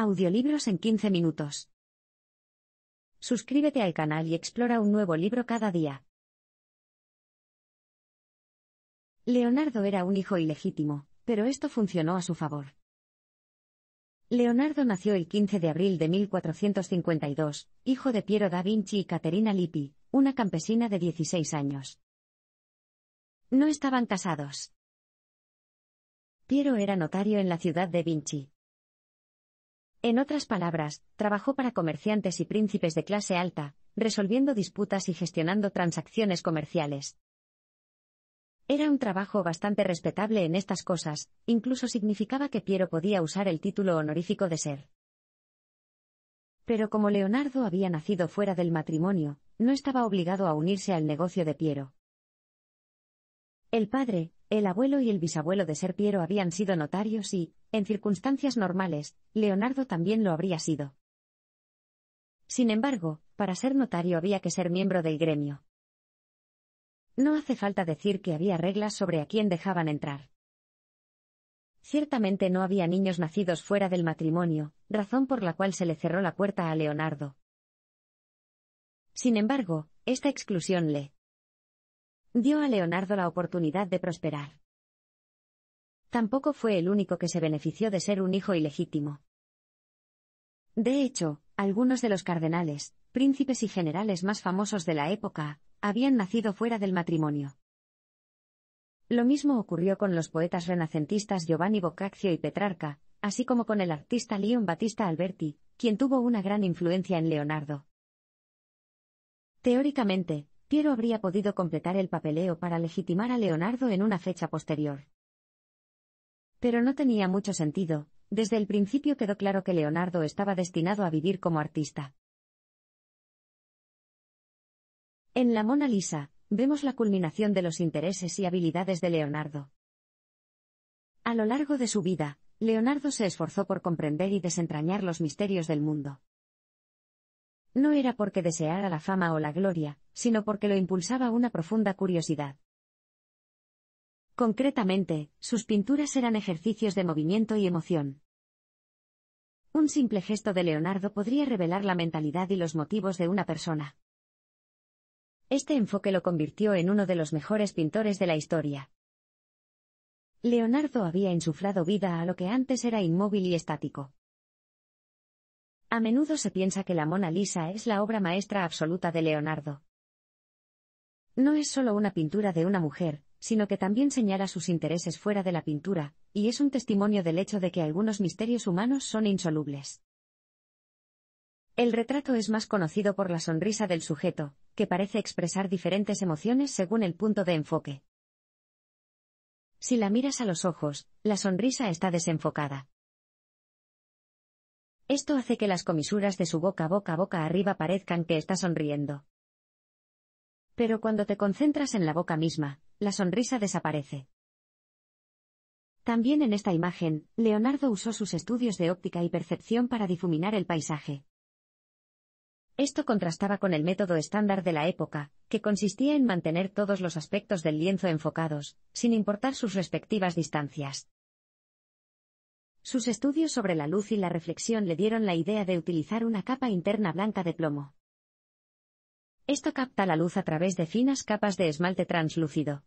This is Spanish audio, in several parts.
Audiolibros en 15 minutos. Suscríbete al canal y explora un nuevo libro cada día. Leonardo era un hijo ilegítimo, pero esto funcionó a su favor. Leonardo nació el 15 de abril de 1452, hijo de Piero da Vinci y Caterina Lippi, una campesina de 16 años. No estaban casados. Piero era notario en la ciudad de Vinci. En otras palabras, trabajó para comerciantes y príncipes de clase alta, resolviendo disputas y gestionando transacciones comerciales. Era un trabajo bastante respetable en estas cosas, incluso significaba que Piero podía usar el título honorífico de ser. Pero como Leonardo había nacido fuera del matrimonio, no estaba obligado a unirse al negocio de Piero. El padre, el abuelo y el bisabuelo de Ser Piero habían sido notarios y, en circunstancias normales, Leonardo también lo habría sido. Sin embargo, para ser notario había que ser miembro del gremio. No hace falta decir que había reglas sobre a quién dejaban entrar. Ciertamente no había niños nacidos fuera del matrimonio, razón por la cual se le cerró la puerta a Leonardo. Sin embargo, esta exclusión le dio a Leonardo la oportunidad de prosperar. Tampoco fue el único que se benefició de ser un hijo ilegítimo. De hecho, algunos de los cardenales, príncipes y generales más famosos de la época, habían nacido fuera del matrimonio. Lo mismo ocurrió con los poetas renacentistas Giovanni Boccaccio y Petrarca, así como con el artista León Battista Alberti, quien tuvo una gran influencia en Leonardo. Teóricamente, Piero habría podido completar el papeleo para legitimar a Leonardo en una fecha posterior. Pero no tenía mucho sentido, desde el principio quedó claro que Leonardo estaba destinado a vivir como artista. En la Mona Lisa, vemos la culminación de los intereses y habilidades de Leonardo. A lo largo de su vida, Leonardo se esforzó por comprender y desentrañar los misterios del mundo. No era porque deseara la fama o la gloria, sino porque lo impulsaba una profunda curiosidad. Concretamente, sus pinturas eran ejercicios de movimiento y emoción. Un simple gesto de Leonardo podría revelar la mentalidad y los motivos de una persona. Este enfoque lo convirtió en uno de los mejores pintores de la historia. Leonardo había insuflado vida a lo que antes era inmóvil y estático. A menudo se piensa que la Mona Lisa es la obra maestra absoluta de Leonardo. No es solo una pintura de una mujer, sino que también señala sus intereses fuera de la pintura, y es un testimonio del hecho de que algunos misterios humanos son insolubles. El retrato es más conocido por la sonrisa del sujeto, que parece expresar diferentes emociones según el punto de enfoque. Si la miras a los ojos, la sonrisa está desenfocada. Esto hace que las comisuras de su boca boca boca arriba parezcan que está sonriendo. Pero cuando te concentras en la boca misma, la sonrisa desaparece. También en esta imagen, Leonardo usó sus estudios de óptica y percepción para difuminar el paisaje. Esto contrastaba con el método estándar de la época, que consistía en mantener todos los aspectos del lienzo enfocados, sin importar sus respectivas distancias. Sus estudios sobre la luz y la reflexión le dieron la idea de utilizar una capa interna blanca de plomo. Esto capta la luz a través de finas capas de esmalte translúcido.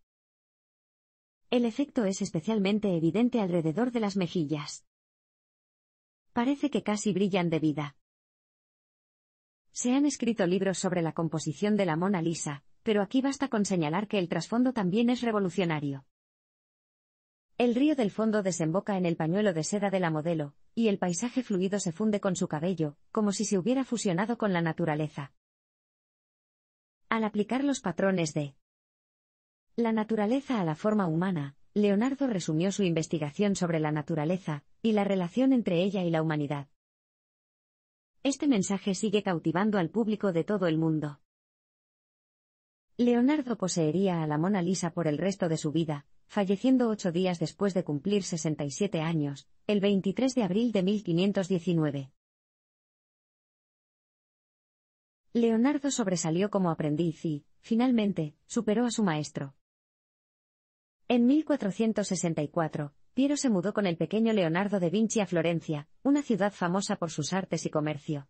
El efecto es especialmente evidente alrededor de las mejillas. Parece que casi brillan de vida. Se han escrito libros sobre la composición de la Mona Lisa, pero aquí basta con señalar que el trasfondo también es revolucionario. El río del fondo desemboca en el pañuelo de seda de la modelo, y el paisaje fluido se funde con su cabello, como si se hubiera fusionado con la naturaleza. Al aplicar los patrones de la naturaleza a la forma humana, Leonardo resumió su investigación sobre la naturaleza, y la relación entre ella y la humanidad. Este mensaje sigue cautivando al público de todo el mundo. Leonardo poseería a la Mona Lisa por el resto de su vida, falleciendo ocho días después de cumplir 67 años, el 23 de abril de 1519. Leonardo sobresalió como aprendiz y, finalmente, superó a su maestro. En 1464, Piero se mudó con el pequeño Leonardo de Vinci a Florencia, una ciudad famosa por sus artes y comercio.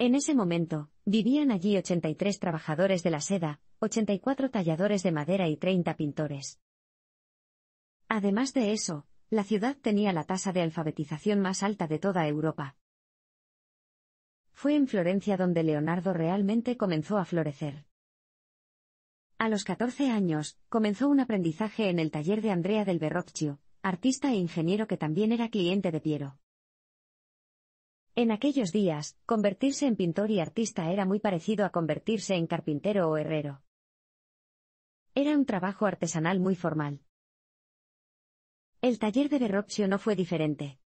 En ese momento, vivían allí 83 trabajadores de la seda, 84 talladores de madera y 30 pintores. Además de eso, la ciudad tenía la tasa de alfabetización más alta de toda Europa. Fue en Florencia donde Leonardo realmente comenzó a florecer. A los 14 años, comenzó un aprendizaje en el taller de Andrea del Verrocchio, artista e ingeniero que también era cliente de Piero. En aquellos días, convertirse en pintor y artista era muy parecido a convertirse en carpintero o herrero. Era un trabajo artesanal muy formal. El taller de Verrocchio no fue diferente.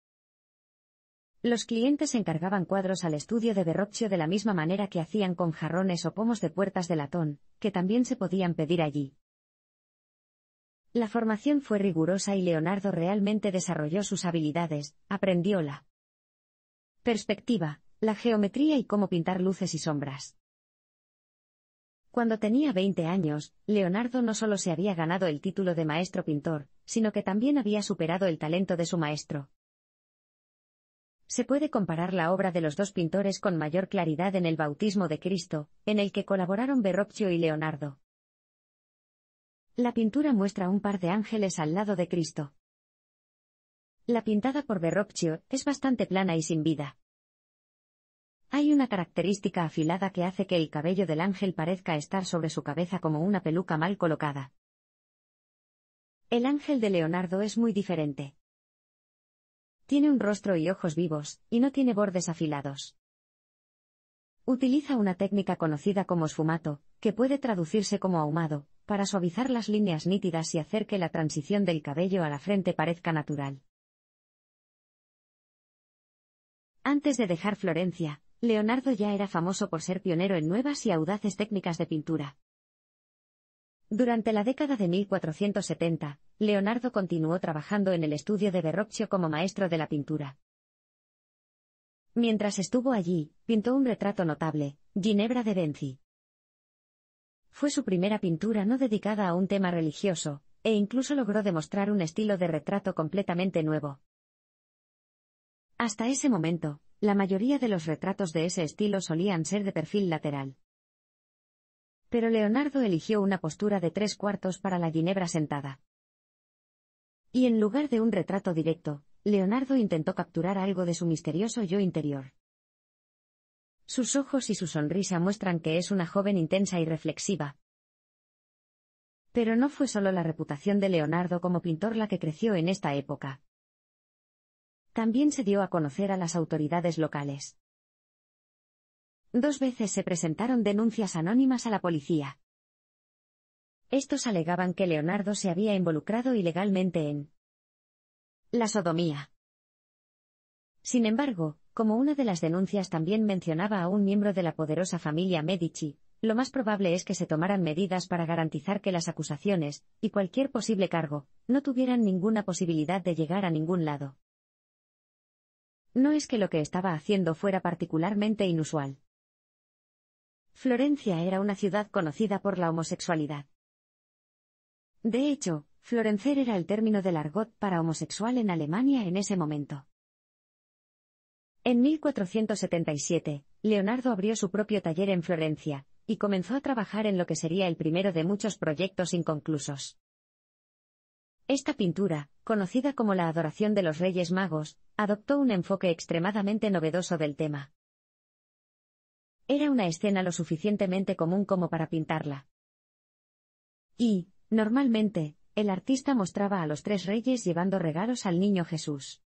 Los clientes encargaban cuadros al estudio de Verrocchio de la misma manera que hacían con jarrones o pomos de puertas de latón, que también se podían pedir allí. La formación fue rigurosa y Leonardo realmente desarrolló sus habilidades, aprendióla. Perspectiva, la geometría y cómo pintar luces y sombras. Cuando tenía 20 años, Leonardo no solo se había ganado el título de maestro pintor, sino que también había superado el talento de su maestro. Se puede comparar la obra de los dos pintores con mayor claridad en el bautismo de Cristo, en el que colaboraron Verrocchio y Leonardo. La pintura muestra un par de ángeles al lado de Cristo. La pintada por Verrocchio es bastante plana y sin vida. Hay una característica afilada que hace que el cabello del ángel parezca estar sobre su cabeza como una peluca mal colocada. El ángel de Leonardo es muy diferente. Tiene un rostro y ojos vivos, y no tiene bordes afilados. Utiliza una técnica conocida como sfumato, que puede traducirse como ahumado, para suavizar las líneas nítidas y hacer que la transición del cabello a la frente parezca natural. Antes de dejar Florencia, Leonardo ya era famoso por ser pionero en nuevas y audaces técnicas de pintura. Durante la década de 1470, Leonardo continuó trabajando en el estudio de Verrocchio como maestro de la pintura. Mientras estuvo allí, pintó un retrato notable, Ginebra de Benzi. Fue su primera pintura no dedicada a un tema religioso, e incluso logró demostrar un estilo de retrato completamente nuevo. Hasta ese momento, la mayoría de los retratos de ese estilo solían ser de perfil lateral. Pero Leonardo eligió una postura de tres cuartos para la Ginebra sentada. Y en lugar de un retrato directo, Leonardo intentó capturar algo de su misterioso yo interior. Sus ojos y su sonrisa muestran que es una joven intensa y reflexiva. Pero no fue solo la reputación de Leonardo como pintor la que creció en esta época. También se dio a conocer a las autoridades locales. Dos veces se presentaron denuncias anónimas a la policía. Estos alegaban que Leonardo se había involucrado ilegalmente en la sodomía. Sin embargo, como una de las denuncias también mencionaba a un miembro de la poderosa familia Medici, lo más probable es que se tomaran medidas para garantizar que las acusaciones, y cualquier posible cargo, no tuvieran ninguna posibilidad de llegar a ningún lado. No es que lo que estaba haciendo fuera particularmente inusual. Florencia era una ciudad conocida por la homosexualidad. De hecho, florencer era el término del argot para homosexual en Alemania en ese momento. En 1477, Leonardo abrió su propio taller en Florencia, y comenzó a trabajar en lo que sería el primero de muchos proyectos inconclusos. Esta pintura, conocida como la Adoración de los Reyes Magos, adoptó un enfoque extremadamente novedoso del tema. Era una escena lo suficientemente común como para pintarla. Y, normalmente, el artista mostraba a los tres reyes llevando regalos al niño Jesús.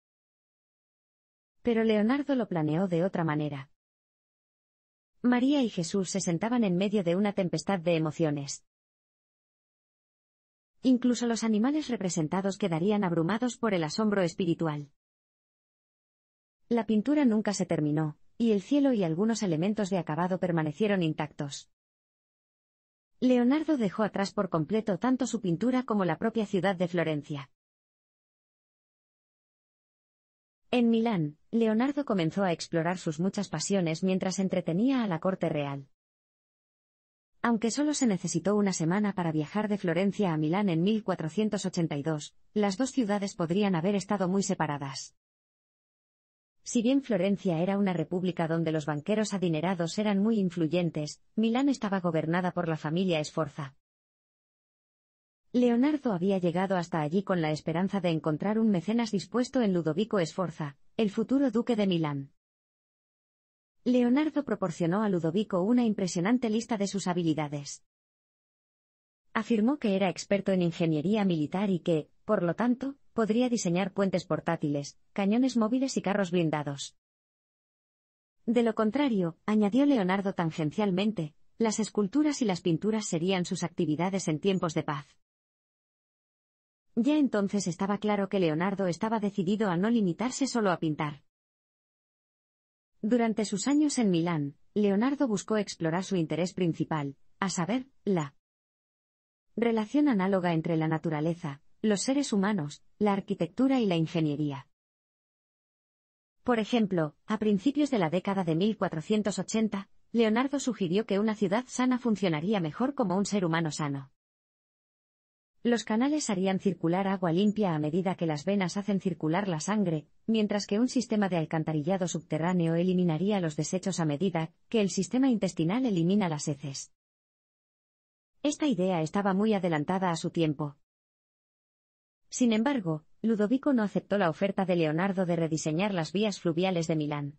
Pero Leonardo lo planeó de otra manera. María y Jesús se sentaban en medio de una tempestad de emociones. Incluso los animales representados quedarían abrumados por el asombro espiritual. La pintura nunca se terminó, y el cielo y algunos elementos de acabado permanecieron intactos. Leonardo dejó atrás por completo tanto su pintura como la propia ciudad de Florencia. En Milán, Leonardo comenzó a explorar sus muchas pasiones mientras entretenía a la corte real. Aunque solo se necesitó una semana para viajar de Florencia a Milán en 1482, las dos ciudades podrían haber estado muy separadas. Si bien Florencia era una república donde los banqueros adinerados eran muy influyentes, Milán estaba gobernada por la familia Esforza. Leonardo había llegado hasta allí con la esperanza de encontrar un mecenas dispuesto en Ludovico Esforza, el futuro duque de Milán. Leonardo proporcionó a Ludovico una impresionante lista de sus habilidades. Afirmó que era experto en ingeniería militar y que, por lo tanto, podría diseñar puentes portátiles, cañones móviles y carros blindados. De lo contrario, añadió Leonardo tangencialmente, las esculturas y las pinturas serían sus actividades en tiempos de paz. Ya entonces estaba claro que Leonardo estaba decidido a no limitarse solo a pintar. Durante sus años en Milán, Leonardo buscó explorar su interés principal, a saber, la relación análoga entre la naturaleza, los seres humanos, la arquitectura y la ingeniería. Por ejemplo, a principios de la década de 1480, Leonardo sugirió que una ciudad sana funcionaría mejor como un ser humano sano. Los canales harían circular agua limpia a medida que las venas hacen circular la sangre, mientras que un sistema de alcantarillado subterráneo eliminaría los desechos a medida que el sistema intestinal elimina las heces. Esta idea estaba muy adelantada a su tiempo. Sin embargo, Ludovico no aceptó la oferta de Leonardo de rediseñar las vías fluviales de Milán.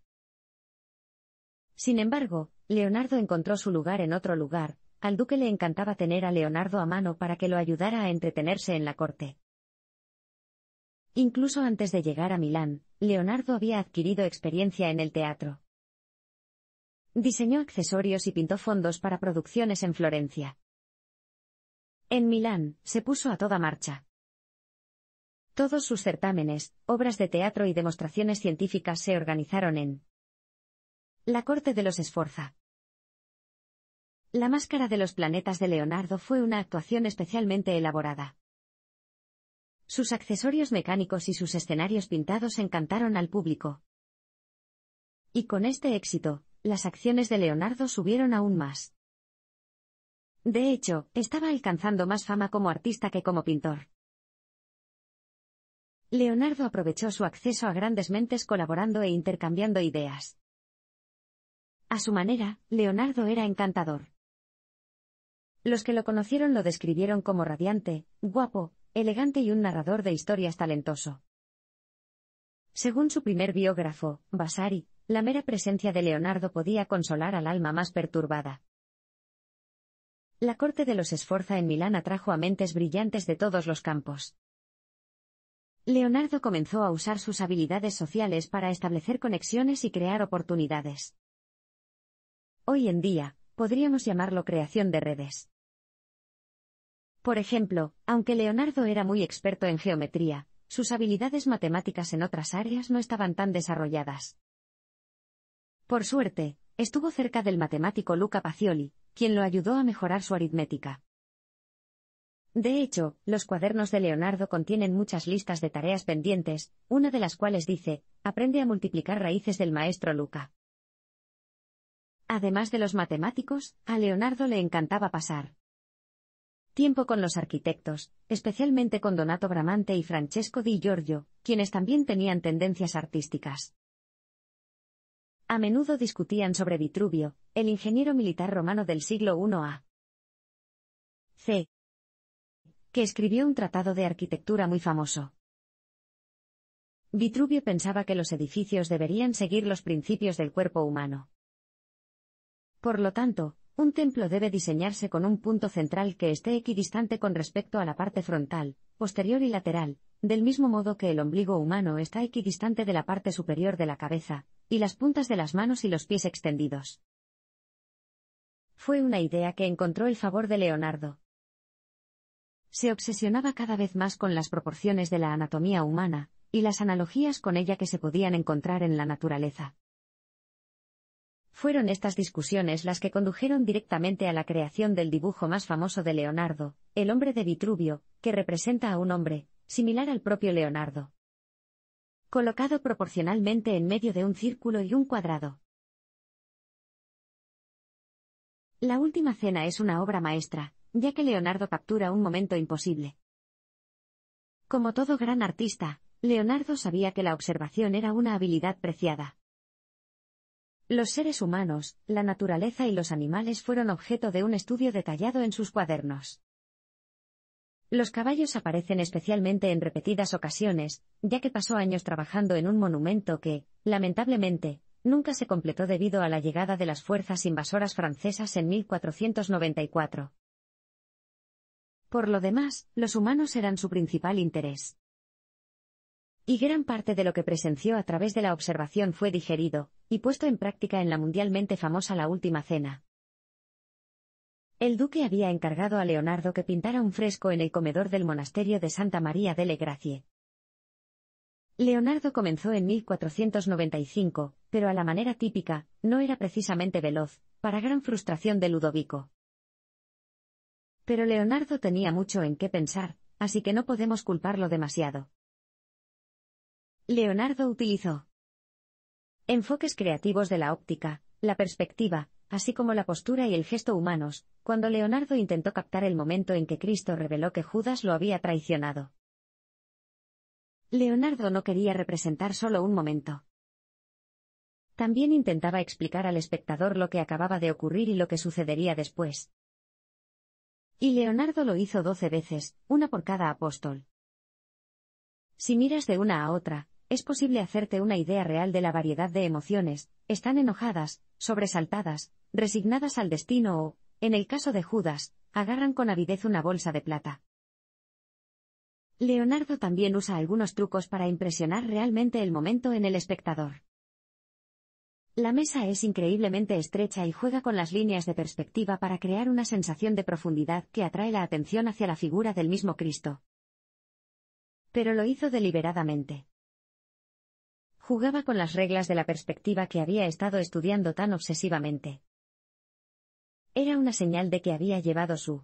Sin embargo, Leonardo encontró su lugar en otro lugar, al duque le encantaba tener a Leonardo a mano para que lo ayudara a entretenerse en la corte. Incluso antes de llegar a Milán, Leonardo había adquirido experiencia en el teatro. Diseñó accesorios y pintó fondos para producciones en Florencia. En Milán, se puso a toda marcha. Todos sus certámenes, obras de teatro y demostraciones científicas se organizaron en la corte de los Esforza. La máscara de los planetas de Leonardo fue una actuación especialmente elaborada. Sus accesorios mecánicos y sus escenarios pintados encantaron al público. Y con este éxito, las acciones de Leonardo subieron aún más. De hecho, estaba alcanzando más fama como artista que como pintor. Leonardo aprovechó su acceso a grandes mentes colaborando e intercambiando ideas. A su manera, Leonardo era encantador. Los que lo conocieron lo describieron como radiante, guapo, elegante y un narrador de historias talentoso. Según su primer biógrafo, Vasari, la mera presencia de Leonardo podía consolar al alma más perturbada. La corte de los Esforza en Milán atrajo a mentes brillantes de todos los campos. Leonardo comenzó a usar sus habilidades sociales para establecer conexiones y crear oportunidades. Hoy en día, podríamos llamarlo creación de redes. Por ejemplo, aunque Leonardo era muy experto en geometría, sus habilidades matemáticas en otras áreas no estaban tan desarrolladas. Por suerte, estuvo cerca del matemático Luca Pacioli, quien lo ayudó a mejorar su aritmética. De hecho, los cuadernos de Leonardo contienen muchas listas de tareas pendientes, una de las cuales dice, aprende a multiplicar raíces del maestro Luca. Además de los matemáticos, a Leonardo le encantaba pasar tiempo con los arquitectos, especialmente con Donato Bramante y Francesco di Giorgio, quienes también tenían tendencias artísticas. A menudo discutían sobre Vitruvio, el ingeniero militar romano del siglo I a. C que escribió un tratado de arquitectura muy famoso. Vitruvio pensaba que los edificios deberían seguir los principios del cuerpo humano. Por lo tanto, un templo debe diseñarse con un punto central que esté equidistante con respecto a la parte frontal, posterior y lateral, del mismo modo que el ombligo humano está equidistante de la parte superior de la cabeza, y las puntas de las manos y los pies extendidos. Fue una idea que encontró el favor de Leonardo se obsesionaba cada vez más con las proporciones de la anatomía humana, y las analogías con ella que se podían encontrar en la naturaleza. Fueron estas discusiones las que condujeron directamente a la creación del dibujo más famoso de Leonardo, el hombre de Vitruvio, que representa a un hombre, similar al propio Leonardo. Colocado proporcionalmente en medio de un círculo y un cuadrado. La Última Cena es una obra maestra, ya que Leonardo captura un momento imposible. Como todo gran artista, Leonardo sabía que la observación era una habilidad preciada. Los seres humanos, la naturaleza y los animales fueron objeto de un estudio detallado en sus cuadernos. Los caballos aparecen especialmente en repetidas ocasiones, ya que pasó años trabajando en un monumento que, lamentablemente, nunca se completó debido a la llegada de las fuerzas invasoras francesas en 1494. Por lo demás, los humanos eran su principal interés. Y gran parte de lo que presenció a través de la observación fue digerido, y puesto en práctica en la mundialmente famosa La Última Cena. El duque había encargado a Leonardo que pintara un fresco en el comedor del monasterio de Santa María delle Gracie. Leonardo comenzó en 1495, pero a la manera típica, no era precisamente veloz, para gran frustración de Ludovico. Pero Leonardo tenía mucho en qué pensar, así que no podemos culparlo demasiado. Leonardo utilizó enfoques creativos de la óptica, la perspectiva, así como la postura y el gesto humanos, cuando Leonardo intentó captar el momento en que Cristo reveló que Judas lo había traicionado. Leonardo no quería representar solo un momento. También intentaba explicar al espectador lo que acababa de ocurrir y lo que sucedería después. Y Leonardo lo hizo doce veces, una por cada apóstol. Si miras de una a otra, es posible hacerte una idea real de la variedad de emociones, están enojadas, sobresaltadas, resignadas al destino o, en el caso de Judas, agarran con avidez una bolsa de plata. Leonardo también usa algunos trucos para impresionar realmente el momento en el espectador. La mesa es increíblemente estrecha y juega con las líneas de perspectiva para crear una sensación de profundidad que atrae la atención hacia la figura del mismo Cristo. Pero lo hizo deliberadamente. Jugaba con las reglas de la perspectiva que había estado estudiando tan obsesivamente. Era una señal de que había llevado su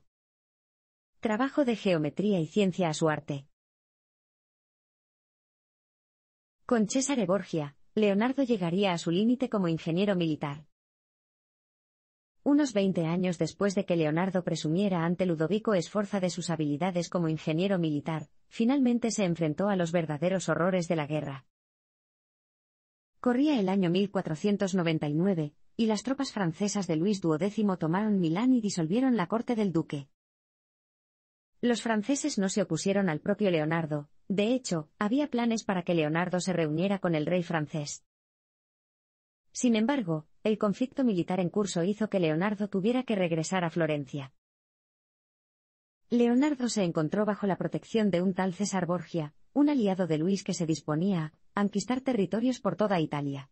trabajo de geometría y ciencia a su arte. Con César Borgia, Leonardo llegaría a su límite como ingeniero militar. Unos 20 años después de que Leonardo presumiera ante Ludovico Esforza de sus habilidades como ingeniero militar, finalmente se enfrentó a los verdaderos horrores de la guerra. Corría el año 1499, y las tropas francesas de Luis XII tomaron Milán y disolvieron la corte del duque. Los franceses no se opusieron al propio Leonardo, de hecho, había planes para que Leonardo se reuniera con el rey francés. Sin embargo, el conflicto militar en curso hizo que Leonardo tuviera que regresar a Florencia. Leonardo se encontró bajo la protección de un tal César Borgia, un aliado de Luis que se disponía a conquistar territorios por toda Italia.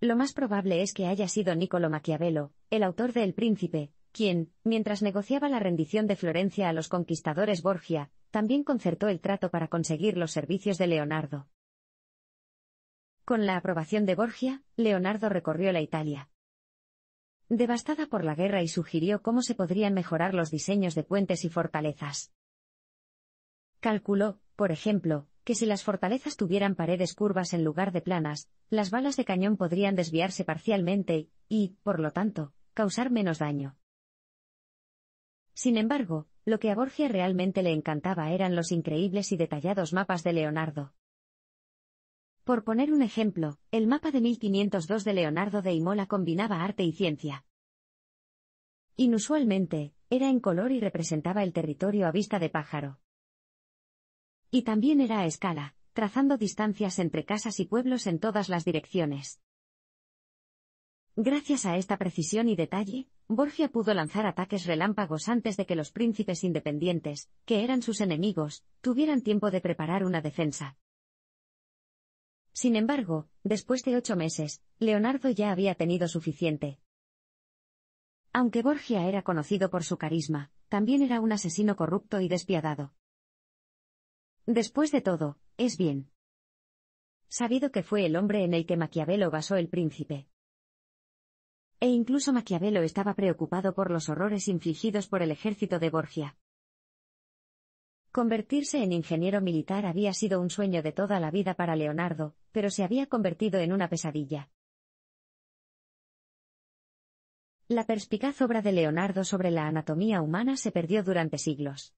Lo más probable es que haya sido Niccolo Maquiavelo, el autor de El Príncipe, quien, mientras negociaba la rendición de Florencia a los conquistadores Borgia, también concertó el trato para conseguir los servicios de Leonardo. Con la aprobación de Borgia, Leonardo recorrió la Italia. Devastada por la guerra y sugirió cómo se podrían mejorar los diseños de puentes y fortalezas. Calculó, por ejemplo, que si las fortalezas tuvieran paredes curvas en lugar de planas, las balas de cañón podrían desviarse parcialmente y, por lo tanto, causar menos daño. Sin embargo, lo que a Borgia realmente le encantaba eran los increíbles y detallados mapas de Leonardo. Por poner un ejemplo, el mapa de 1502 de Leonardo de Imola combinaba arte y ciencia. Inusualmente, era en color y representaba el territorio a vista de pájaro. Y también era a escala, trazando distancias entre casas y pueblos en todas las direcciones. Gracias a esta precisión y detalle, Borgia pudo lanzar ataques relámpagos antes de que los príncipes independientes, que eran sus enemigos, tuvieran tiempo de preparar una defensa. Sin embargo, después de ocho meses, Leonardo ya había tenido suficiente. Aunque Borgia era conocido por su carisma, también era un asesino corrupto y despiadado. Después de todo, es bien. Sabido que fue el hombre en el que Maquiavelo basó el príncipe. E incluso Maquiavelo estaba preocupado por los horrores infligidos por el ejército de Borgia. Convertirse en ingeniero militar había sido un sueño de toda la vida para Leonardo, pero se había convertido en una pesadilla. La perspicaz obra de Leonardo sobre la anatomía humana se perdió durante siglos.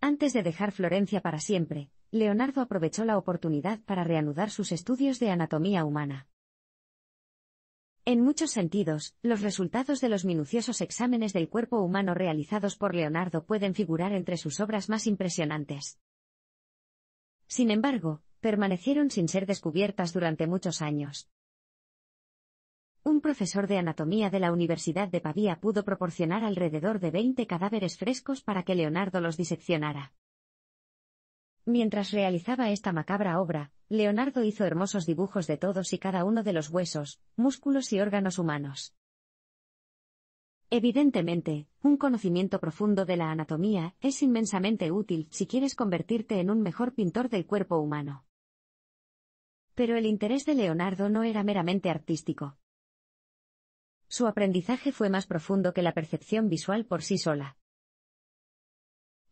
Antes de dejar Florencia para siempre, Leonardo aprovechó la oportunidad para reanudar sus estudios de anatomía humana. En muchos sentidos, los resultados de los minuciosos exámenes del cuerpo humano realizados por Leonardo pueden figurar entre sus obras más impresionantes. Sin embargo, permanecieron sin ser descubiertas durante muchos años. Un profesor de anatomía de la Universidad de Pavía pudo proporcionar alrededor de 20 cadáveres frescos para que Leonardo los diseccionara. Mientras realizaba esta macabra obra, Leonardo hizo hermosos dibujos de todos y cada uno de los huesos, músculos y órganos humanos. Evidentemente, un conocimiento profundo de la anatomía es inmensamente útil si quieres convertirte en un mejor pintor del cuerpo humano. Pero el interés de Leonardo no era meramente artístico. Su aprendizaje fue más profundo que la percepción visual por sí sola.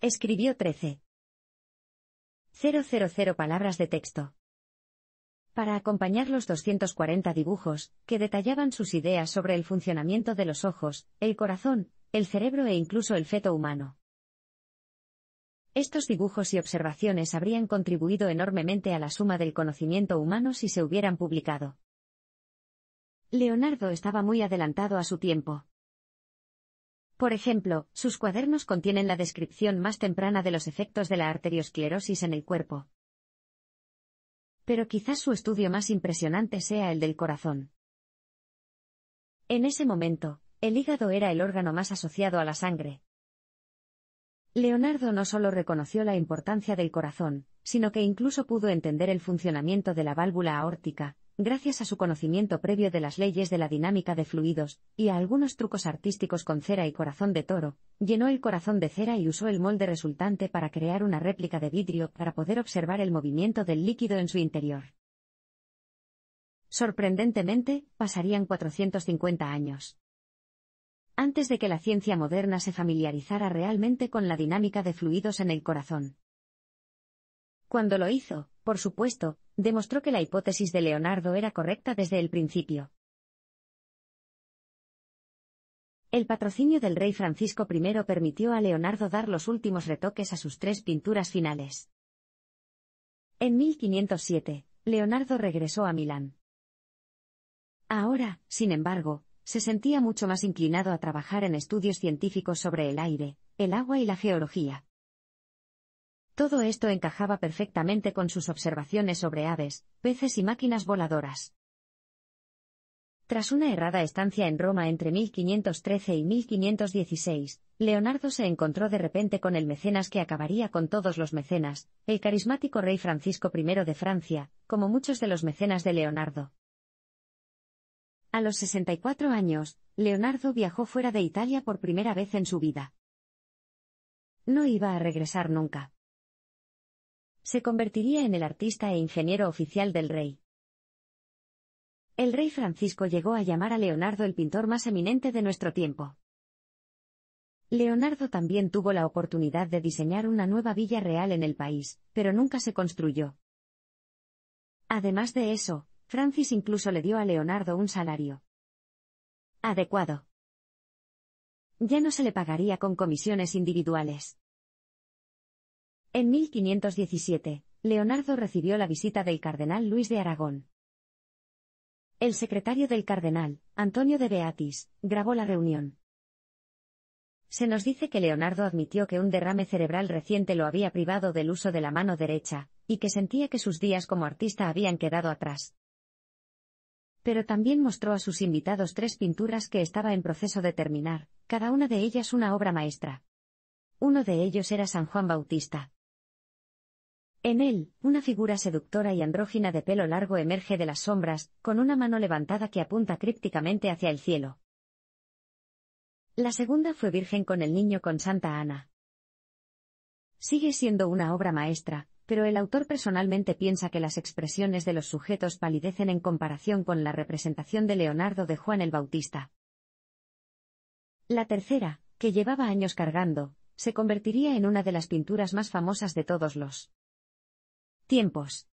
Escribió 13. palabras de texto para acompañar los 240 dibujos, que detallaban sus ideas sobre el funcionamiento de los ojos, el corazón, el cerebro e incluso el feto humano. Estos dibujos y observaciones habrían contribuido enormemente a la suma del conocimiento humano si se hubieran publicado. Leonardo estaba muy adelantado a su tiempo. Por ejemplo, sus cuadernos contienen la descripción más temprana de los efectos de la arteriosclerosis en el cuerpo. Pero quizás su estudio más impresionante sea el del corazón. En ese momento, el hígado era el órgano más asociado a la sangre. Leonardo no solo reconoció la importancia del corazón, sino que incluso pudo entender el funcionamiento de la válvula aórtica, gracias a su conocimiento previo de las leyes de la dinámica de fluidos, y a algunos trucos artísticos con cera y corazón de toro, llenó el corazón de cera y usó el molde resultante para crear una réplica de vidrio para poder observar el movimiento del líquido en su interior. Sorprendentemente, pasarían 450 años. Antes de que la ciencia moderna se familiarizara realmente con la dinámica de fluidos en el corazón. Cuando lo hizo, por supuesto, demostró que la hipótesis de Leonardo era correcta desde el principio. El patrocinio del rey Francisco I permitió a Leonardo dar los últimos retoques a sus tres pinturas finales. En 1507, Leonardo regresó a Milán. Ahora, sin embargo, se sentía mucho más inclinado a trabajar en estudios científicos sobre el aire, el agua y la geología. Todo esto encajaba perfectamente con sus observaciones sobre aves, peces y máquinas voladoras. Tras una errada estancia en Roma entre 1513 y 1516, Leonardo se encontró de repente con el mecenas que acabaría con todos los mecenas, el carismático rey Francisco I de Francia, como muchos de los mecenas de Leonardo. A los 64 años, Leonardo viajó fuera de Italia por primera vez en su vida. No iba a regresar nunca se convertiría en el artista e ingeniero oficial del rey. El rey Francisco llegó a llamar a Leonardo el pintor más eminente de nuestro tiempo. Leonardo también tuvo la oportunidad de diseñar una nueva villa real en el país, pero nunca se construyó. Además de eso, Francis incluso le dio a Leonardo un salario. Adecuado. Ya no se le pagaría con comisiones individuales. En 1517, Leonardo recibió la visita del cardenal Luis de Aragón. El secretario del cardenal, Antonio de Beatis, grabó la reunión. Se nos dice que Leonardo admitió que un derrame cerebral reciente lo había privado del uso de la mano derecha, y que sentía que sus días como artista habían quedado atrás. Pero también mostró a sus invitados tres pinturas que estaba en proceso de terminar, cada una de ellas una obra maestra. Uno de ellos era San Juan Bautista, en él, una figura seductora y andrógina de pelo largo emerge de las sombras, con una mano levantada que apunta crípticamente hacia el cielo. La segunda fue Virgen con el Niño con Santa Ana. Sigue siendo una obra maestra, pero el autor personalmente piensa que las expresiones de los sujetos palidecen en comparación con la representación de Leonardo de Juan el Bautista. La tercera, que llevaba años cargando, se convertiría en una de las pinturas más famosas de todos los Tiempos.